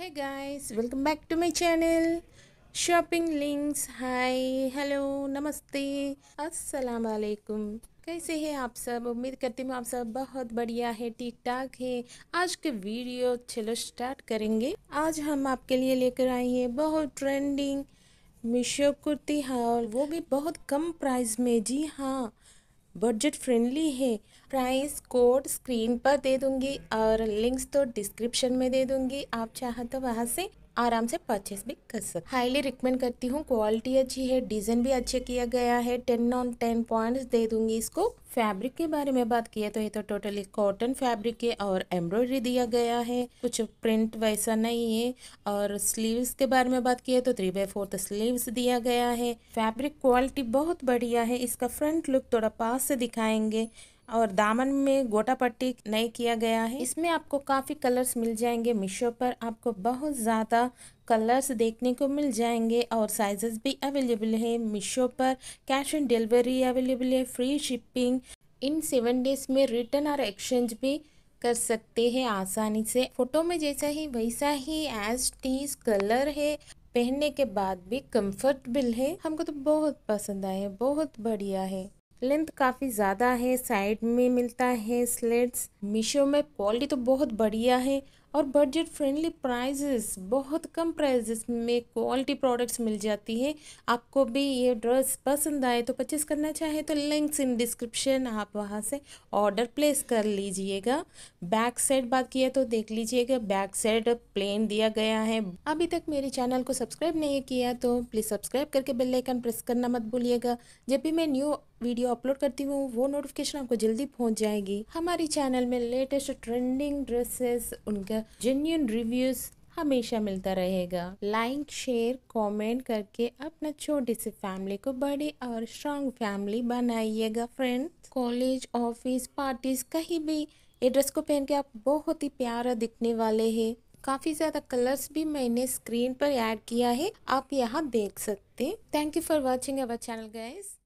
है guys welcome back to my channel shopping links hi hello नमस्ते अस्सलाम वालेकुम कैसे हैं आप सब उम्मीद करती हूँ आप सब बहुत बढ़िया है ठीक ठाक है आज के वीडियो चलो स्टार्ट करेंगे आज हम आपके लिए लेकर आए हैं बहुत ट्रेंडिंग मीशो कुर्ती हाल वो भी बहुत कम प्राइस में जी हाँ बजट फ्रेंडली है प्राइस कोड स्क्रीन पर दे दूंगी और लिंक्स तो डिस्क्रिप्शन में दे दूंगी आप चाहे तो वहाँ से आराम से परचेस भी कर सकते हाईली रिकमेंड करती हूँ क्वालिटी अच्छी है डिज़ाइन भी अच्छे किया गया है टेन ऑन टेन पॉइंट दे दूंगी इसको फैब्रिक के बारे में बात किया तो ये तो टोटली कॉटन फैब्रिक है और एम्ब्रॉयडरी दिया गया है कुछ प्रिंट वैसा नहीं है और स्लीव्स के बारे में बात किया तो थ्री बाई फोर्थ स्लीव दिया गया है फैब्रिक क्वालिटी बहुत बढ़िया है इसका फ्रंट लुक थोड़ा पास से दिखाएंगे और दामन में गोटा पट्टी नहीं किया गया है इसमें आपको काफ़ी कलर्स मिल जाएंगे मीशो पर आपको बहुत ज़्यादा कलर्स देखने को मिल जाएंगे और साइजेस भी अवेलेबल है मीशो पर कैश ऑन डिलीवरी अवेलेबल है free shipping in seven days में रिटर्न और एक्सचेंज भी कर सकते हैं आसानी से फोटो में जैसा ही वैसा ही एज टीज कलर है पहनने के बाद भी कंफर्टेबल है हमको तो बहुत पसंद आए बहुत बढ़िया है लेंथ काफ़ी ज़्यादा है साइड में मिलता है स्लेट्स मीशो में क्वालिटी तो बहुत बढ़िया है और बजट फ्रेंडली प्राइजेस बहुत कम प्राइजेस में क्वालिटी प्रोडक्ट्स मिल जाती है आपको भी ये ड्रेस पसंद आए तो परचेस करना चाहे तो लिंक्स इन डिस्क्रिप्शन आप वहाँ से ऑर्डर प्लेस कर लीजिएगा बैक साइड बात किया तो देख लीजिएगा बैक साइड प्लेन दिया गया है अभी तक मेरे चैनल को सब्सक्राइब नहीं किया तो प्लीज़ सब्सक्राइब करके बेल प्रेस करना मत भूलिएगा जब भी मैं न्यू वीडियो अपलोड करती हूँ वो नोटिफिकेशन आपको जल्दी पहुँच जाएगी हमारे चैनल में लेटेस्ट ट्रेंडिंग ड्रेसेस उनका जेन्यून रिव्यूज हमेशा मिलता रहेगा लाइक शेयर कमेंट करके अपना छोटी सी फैमिली को बड़ी और स्ट्रांग फैमिली बनाइएगा फ्रेंड कॉलेज ऑफिस पार्टीज कहीं भी ये ड्रेस को पहन के आप बहुत ही प्यारा दिखने वाले हैं काफ़ी ज़्यादा कलर्स भी मैंने स्क्रीन पर ऐड किया है आप यहाँ देख सकते हैं thank you for watching our channel guys